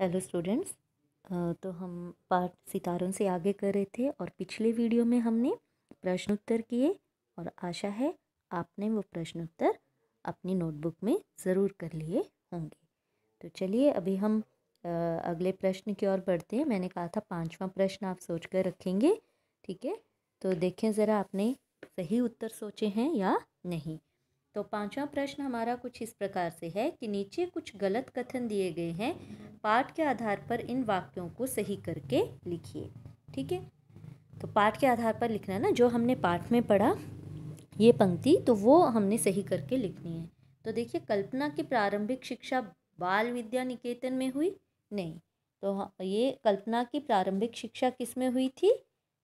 hello students तो हम पाठ सितारों से आगे कर रहे थे और पिछले वीडियो में हमने प्रश्न उत्तर किए और आशा है आपने वो प्रश्न उत्तर अपनी नोटबुक में ज़रूर कर लिए होंगे तो चलिए अभी हम अगले प्रश्न की ओर बढ़ते हैं मैंने कहा था पांचवा प्रश्न आप सोच कर रखेंगे ठीक है तो देखें ज़रा आपने सही उत्तर सोचे हैं या नहीं तो पांचवा प्रश्न हमारा कुछ इस प्रकार से है कि नीचे कुछ गलत कथन दिए गए हैं पाठ के आधार पर इन वाक्यों को सही करके लिखिए ठीक है तो पाठ के आधार पर लिखना है ना जो हमने पाठ में पढ़ा ये पंक्ति तो वो हमने सही करके लिखनी है तो देखिए कल्पना की प्रारंभिक शिक्षा बाल विद्या निकेतन में हुई नहीं तो हाँ, ये कल्पना की प्रारंभिक शिक्षा किस में हुई थी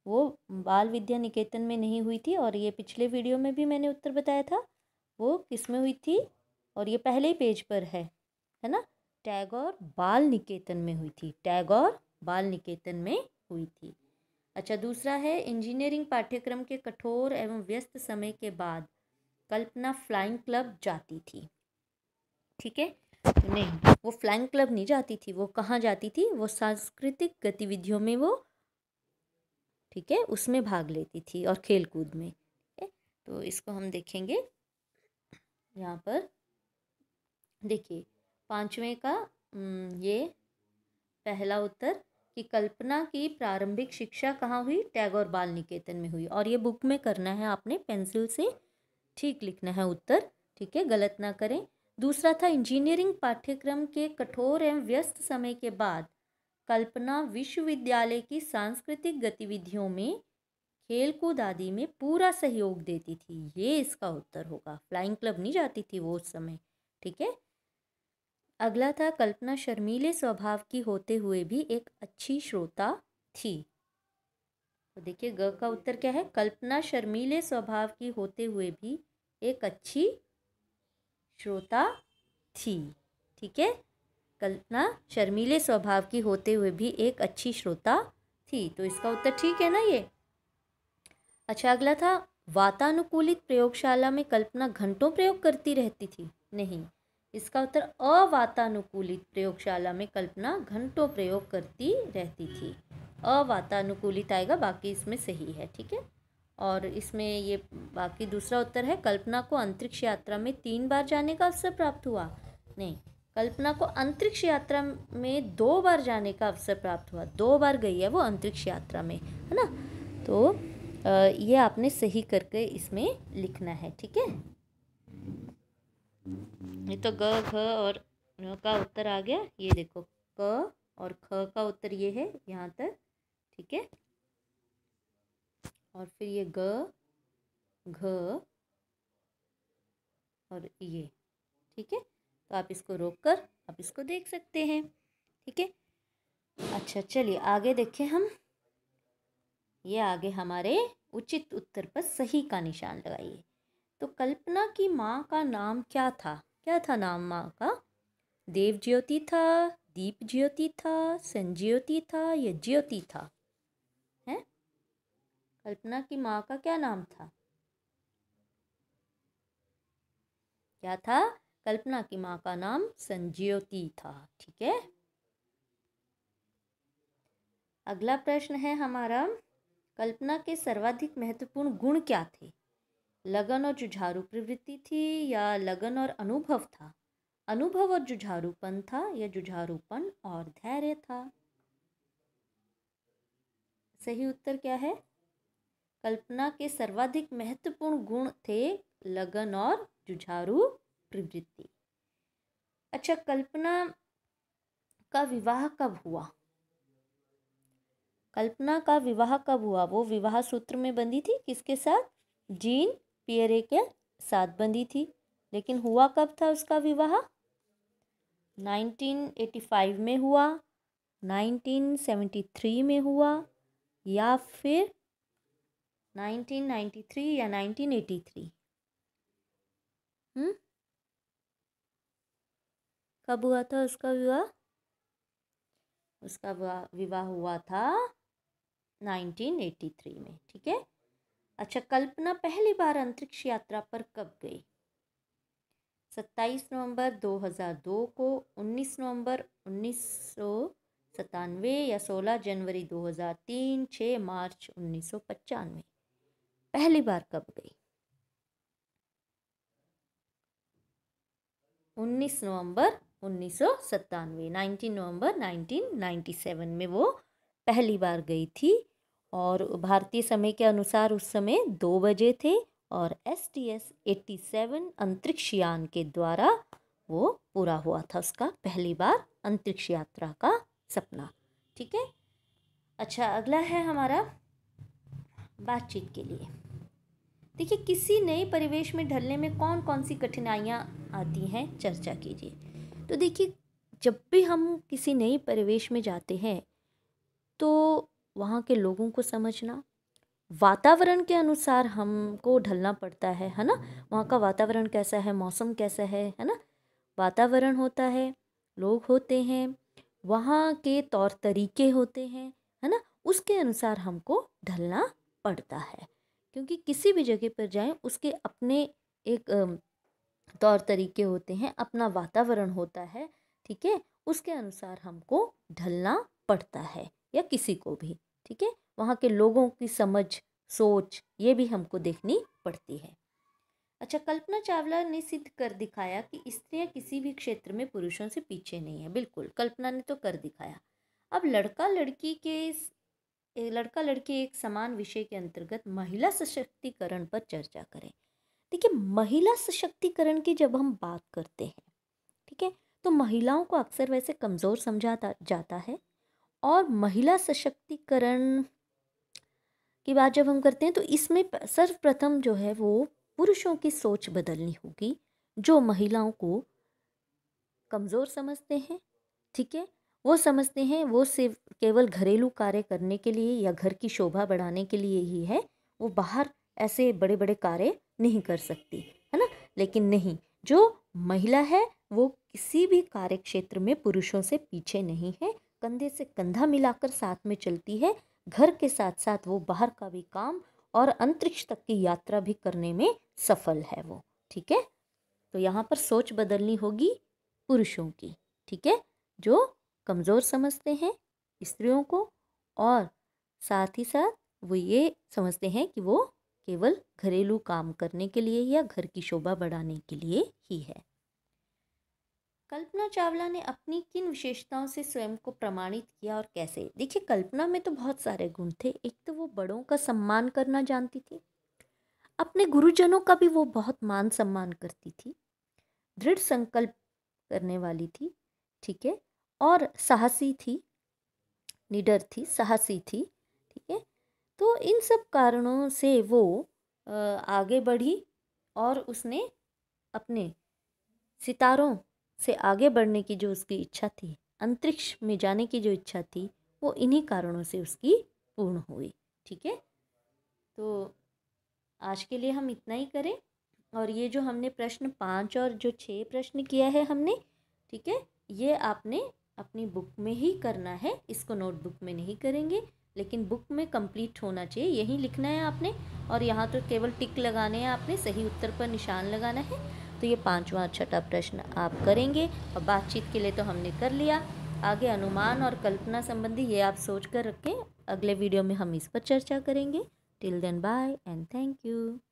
वो बाल विद्या निकेतन में नहीं हुई थी और ये पिछले वीडियो में भी मैंने उत्तर बताया था वो किस में हुई थी और ये पहले ही पेज पर है है ना टैगोर बाल निकेतन में हुई थी टैगोर बाल निकेतन में हुई थी अच्छा दूसरा है इंजीनियरिंग पाठ्यक्रम के कठोर एवं व्यस्त समय के बाद कल्पना फ्लाइंग क्लब जाती थी ठीक है नहीं वो फ्लाइंग क्लब नहीं जाती थी वो कहाँ जाती थी वो सांस्कृतिक गतिविधियों में वो ठीक है उसमें भाग लेती थी और खेल कूद में तो इसको हम देखेंगे यहाँ पर देखिए पांचवें का ये पहला उत्तर कि कल्पना की प्रारंभिक शिक्षा कहाँ हुई टैगोर बाल निकेतन में हुई और ये बुक में करना है आपने पेंसिल से ठीक लिखना है उत्तर ठीक है गलत ना करें दूसरा था इंजीनियरिंग पाठ्यक्रम के कठोर एवं व्यस्त समय के बाद कल्पना विश्वविद्यालय की सांस्कृतिक गतिविधियों में खेलकूद आदि में पूरा सहयोग देती थी ये इसका उत्तर होगा फ्लाइंग क्लब नहीं जाती थी वो उस समय ठीक है अगला था कल्पना शर्मीले स्वभाव की होते हुए भी एक अच्छी श्रोता थी तो देखिए ग का उत्तर क्या है कल्पना शर्मीले स्वभाव की होते हुए भी एक अच्छी श्रोता थी ठीक है कल्पना शर्मीले स्वभाव की होते हुए भी एक अच्छी श्रोता थी तो इसका उत्तर ठीक है ना ये अच्छा अगला था वातानुकूलित प्रयोगशाला में कल्पना घंटों प्रयोग करती रहती थी नहीं इसका उत्तर अवातानुकूलित प्रयोगशाला में कल्पना घंटों प्रयोग करती रहती थी अवातानुकूलित आएगा बाकी इसमें सही है ठीक है और इसमें ये बाकी दूसरा उत्तर है कल्पना को अंतरिक्ष यात्रा में तीन बार जाने का अवसर प्राप्त हुआ नहीं कल्पना को अंतरिक्ष यात्रा में दो बार जाने का अवसर प्राप्त हुआ दो बार गई है वो अंतरिक्ष यात्रा में है ना तो ये आपने सही करके इसमें लिखना है ठीक है ये तो ग घ और का उत्तर आ गया ये देखो क और ख का उत्तर ये है यहाँ तक ठीक है और फिर ये ग घ और ये ठीक है तो आप इसको रोक कर आप इसको देख सकते हैं ठीक है अच्छा चलिए आगे देखें हम ये आगे हमारे उचित उत्तर पर सही का निशान लगाइए तो कल्पना की माँ का नाम क्या था क्या था नाम माँ का देव ज्योति था दीप ज्योति था संज्योति था या ज्योति था है कल्पना की माँ का क्या नाम था क्या था कल्पना की माँ का नाम संज्योति था ठीक है अगला प्रश्न है हमारा कल्पना के सर्वाधिक महत्वपूर्ण गुण क्या थे लगन और जुझारू प्रवृत्ति थी या लगन और अनुभव था अनुभव और जुझारूपन था या जुझारूपन और धैर्य था सही उत्तर क्या है कल्पना के सर्वाधिक महत्वपूर्ण गुण थे लगन और जुझारू प्रवृत्ति अच्छा कल्पना का विवाह कब हुआ कल्पना का विवाह कब हुआ वो विवाह सूत्र में बंधी थी किसके साथ जीन पियरे के साथ बंधी थी लेकिन हुआ कब था उसका विवाह 1985 में हुआ 1973 में हुआ या फिर 1993 या 1983 हम्म कब हुआ था उसका विवाह उसका विवाह हुआ था 1983 में ठीक है अच्छा कल्पना पहली बार अंतरिक्ष यात्रा पर कब गई 27 नवंबर 2002 को 19 नवंबर उन्नीस या 16 जनवरी 2003 6 मार्च उन्नीस पहली बार कब गई 19 नवंबर उन्नीस सौ 19 नवंबर 1997 में वो पहली बार गई थी और भारतीय समय के अनुसार उस समय दो बजे थे और S T S eighty seven अंतरिक्ष यान के द्वारा वो पूरा हुआ था उसका पहली बार अंतरिक्ष यात्रा का सपना ठीक है अच्छा अगला है हमारा बातचीत के लिए देखिए किसी नए परिवेश में ढलने में कौन कौन सी कठिनाइयाँ आती हैं चर्चा कीजिए तो देखिए जब भी हम किसी नए परिवेश में जाते हैं तो वहाँ के लोगों को समझना वातावरण के अनुसार हमको ढलना पड़ता है है ना वहाँ का वातावरण कैसा है मौसम कैसा है है ना वातावरण होता है लोग होते हैं वहाँ के तौर तरीके होते हैं है ना उसके अनुसार हमको ढलना पड़ता है क्योंकि किसी भी जगह पर जाएं उसके अपने एक तौर तरीके होते हैं अपना वातावरण होता है ठीक है उसके अनुसार हमको ढलना पड़ता है या किसी को भी ठीक है वहाँ के लोगों की समझ सोच ये भी हमको देखनी पड़ती है अच्छा कल्पना चावला ने सिद्ध कर दिखाया कि स्त्रियाँ किसी भी क्षेत्र में पुरुषों से पीछे नहीं है बिल्कुल कल्पना ने तो कर दिखाया अब लड़का लड़की के लड़का लड़की एक समान विषय के अंतर्गत महिला सशक्तिकरण पर चर्चा करें देखिए महिला सशक्तिकरण की जब हम बात करते हैं ठीक है तो महिलाओं को अक्सर वैसे कमज़ोर समझा जाता है और महिला सशक्तिकरण की बात जब हम करते हैं तो इसमें सर्वप्रथम जो है वो पुरुषों की सोच बदलनी होगी जो महिलाओं को कमज़ोर समझते हैं ठीक है वो समझते हैं वो सिर्फ केवल घरेलू कार्य करने के लिए या घर की शोभा बढ़ाने के लिए ही है वो बाहर ऐसे बड़े बड़े कार्य नहीं कर सकती है ना लेकिन नहीं जो महिला है वो किसी भी कार्य क्षेत्र में पुरुषों से पीछे नहीं है कंधे से कंधा मिलाकर साथ में चलती है घर के साथ साथ वो बाहर का भी काम और अंतरिक्ष तक की यात्रा भी करने में सफल है वो ठीक है तो यहाँ पर सोच बदलनी होगी पुरुषों की ठीक है जो कमज़ोर समझते हैं स्त्रियों को और साथ ही साथ वो ये समझते हैं कि वो केवल घरेलू काम करने के लिए या घर की शोभा बढ़ाने के लिए ही है कल्पना चावला ने अपनी किन विशेषताओं से स्वयं को प्रमाणित किया और कैसे देखिए कल्पना में तो बहुत सारे गुण थे एक तो वो बड़ों का सम्मान करना जानती थी अपने गुरुजनों का भी वो बहुत मान सम्मान करती थी दृढ़ संकल्प करने वाली थी ठीक है और साहसी थी निडर थी साहसी थी ठीक है तो इन सब कारणों से वो आगे बढ़ी और उसने अपने सितारों से आगे बढ़ने की जो उसकी इच्छा थी अंतरिक्ष में जाने की जो इच्छा थी वो इन्हीं कारणों से उसकी पूर्ण हुई ठीक है तो आज के लिए हम इतना ही करें और ये जो हमने प्रश्न पाँच और जो छः प्रश्न किया है हमने ठीक है ये आपने अपनी बुक में ही करना है इसको नोटबुक में नहीं करेंगे लेकिन बुक में कंप्लीट होना चाहिए यही लिखना है आपने और यहाँ तो केवल टिक लगाने हैं आपने सही उत्तर पर निशान लगाना है तो ये पाँचवा छठा अच्छा प्रश्न आप करेंगे और बातचीत के लिए तो हमने कर लिया आगे अनुमान और कल्पना संबंधी ये आप सोच कर रखें अगले वीडियो में हम इस पर चर्चा करेंगे till then bye and thank you